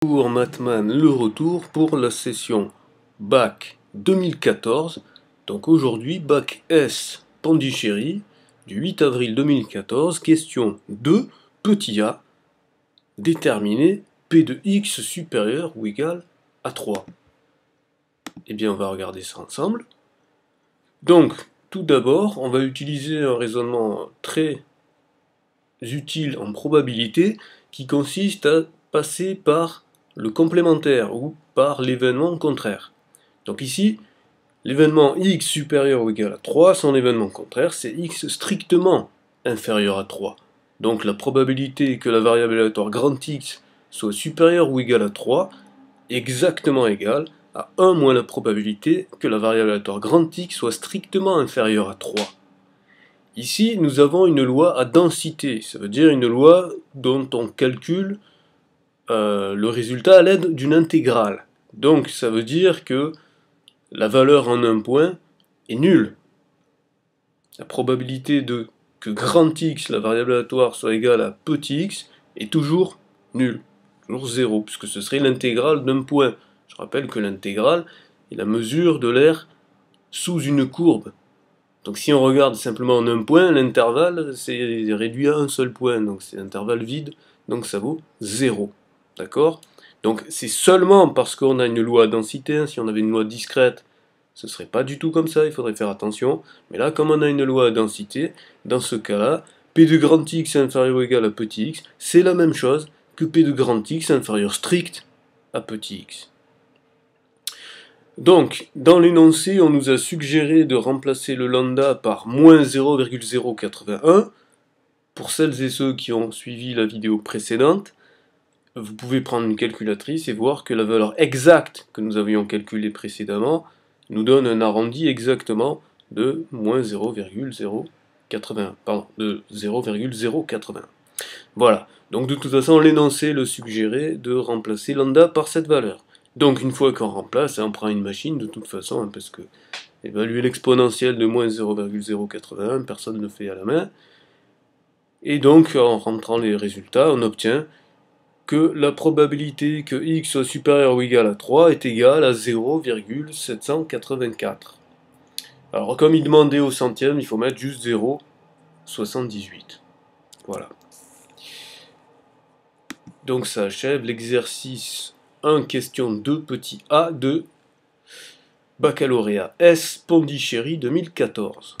Pour Matman, le retour pour la session Bac 2014. Donc aujourd'hui, Bac S Pandichéry du 8 avril 2014, question 2, petit a, déterminer P de x supérieur ou égal à 3. Eh bien, on va regarder ça ensemble. Donc, tout d'abord, on va utiliser un raisonnement très utile en probabilité qui consiste à passer par le complémentaire ou par l'événement contraire. Donc ici, l'événement x supérieur ou égal à 3, son événement contraire, c'est x strictement inférieur à 3. Donc la probabilité que la variable aléatoire grand X soit supérieure ou égale à 3 exactement égale à 1 moins la probabilité que la variable aléatoire grand X soit strictement inférieure à 3. Ici, nous avons une loi à densité, ça veut dire une loi dont on calcule euh, le résultat à l'aide d'une intégrale. Donc ça veut dire que la valeur en un point est nulle. La probabilité de que grand x, la variable aléatoire, soit égale à petit x est toujours nulle, toujours zéro, puisque ce serait l'intégrale d'un point. Je rappelle que l'intégrale est la mesure de l'air sous une courbe. Donc si on regarde simplement en un point, l'intervalle c'est réduit à un seul point, donc c'est l'intervalle vide, donc ça vaut 0. D'accord Donc c'est seulement parce qu'on a une loi à densité, hein, si on avait une loi discrète, ce serait pas du tout comme ça, il faudrait faire attention. Mais là, comme on a une loi à densité, dans ce cas-là, P de grand X inférieur ou égal à petit x, c'est la même chose que P de grand X inférieur strict à petit x. Donc, dans l'énoncé, on nous a suggéré de remplacer le lambda par moins 0,081 pour celles et ceux qui ont suivi la vidéo précédente vous pouvez prendre une calculatrice et voir que la valeur exacte que nous avions calculée précédemment nous donne un arrondi exactement de moins 0,081. Pardon, de 0,080 Voilà. Donc de toute façon, l'énoncé le suggérait de remplacer lambda par cette valeur. Donc une fois qu'on remplace, on prend une machine de toute façon, hein, parce que évaluer l'exponentielle de moins 0,081, personne ne fait à la main. Et donc en rentrant les résultats, on obtient que la probabilité que x soit supérieur ou égal à 3 est égale à 0,784. Alors comme il demandait au centième, il faut mettre juste 0,78. Voilà. Donc ça achève l'exercice 1, question 2, petit a de baccalauréat S Pondichéry 2014.